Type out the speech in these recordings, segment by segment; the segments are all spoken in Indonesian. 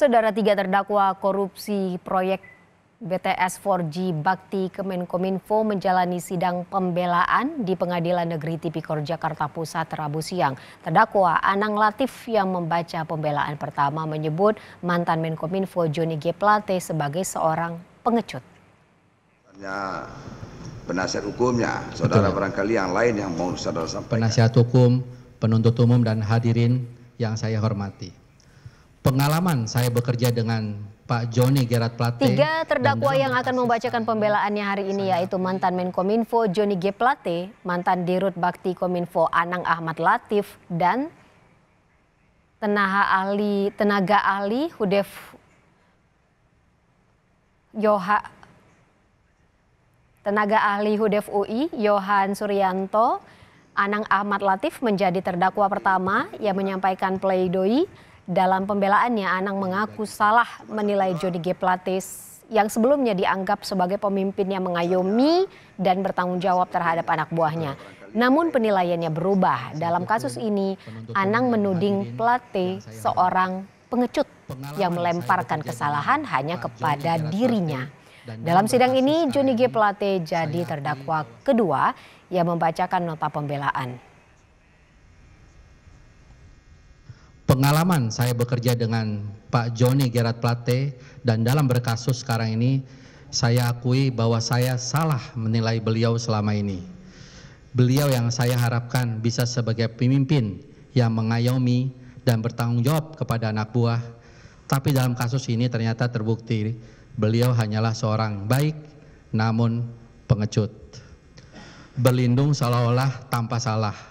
Saudara tiga terdakwa korupsi proyek BTS 4G Bakti Kemenkominfo menjalani sidang pembelaan di Pengadilan Negeri Tipikor Jakarta Pusat Rabu siang. Terdakwa Anang Latif yang membaca pembelaan pertama menyebut mantan Menkominfo Joni G. Plate sebagai seorang pengecut. Penasihat hukumnya, saudara Betul. barangkali yang lain yang mau saudara sampaikan. Penasihat hukum, penuntut umum dan hadirin yang saya hormati pengalaman saya bekerja dengan Pak Joni Gerard Plate. Tiga terdakwa yang akan membacakan pembelaannya hari ini saya. yaitu mantan Menkominfo Joni G. Plate, mantan Dirut Bakti Kominfo Anang Ahmad Latif, dan tenaga ahli, tenaga ahli Hudef Yoha, tenaga ahli Hudef UI Yohan Suryanto, Anang Ahmad Latif menjadi terdakwa pertama yang menyampaikan pleidoyi dalam pembelaannya, Anang mengaku salah menilai Johnny G. Plate yang sebelumnya dianggap sebagai pemimpin yang mengayomi dan bertanggung jawab terhadap anak buahnya. Namun penilaiannya berubah. Dalam kasus ini, Anang menuding Plate seorang pengecut yang melemparkan kesalahan hanya kepada dirinya. Dalam sidang ini, Johnny G. Plate jadi terdakwa kedua yang membacakan nota pembelaan. pengalaman saya bekerja dengan Pak Joni Gerard Plate dan dalam berkasus sekarang ini saya akui bahwa saya salah menilai beliau selama ini. Beliau yang saya harapkan bisa sebagai pemimpin yang mengayomi dan bertanggung jawab kepada anak buah. Tapi dalam kasus ini ternyata terbukti beliau hanyalah seorang baik namun pengecut. Berlindung seolah-olah tanpa salah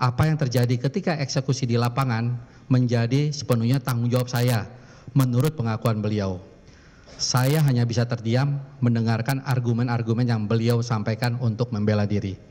apa yang terjadi ketika eksekusi di lapangan menjadi sepenuhnya tanggung jawab saya menurut pengakuan beliau. Saya hanya bisa terdiam mendengarkan argumen-argumen yang beliau sampaikan untuk membela diri.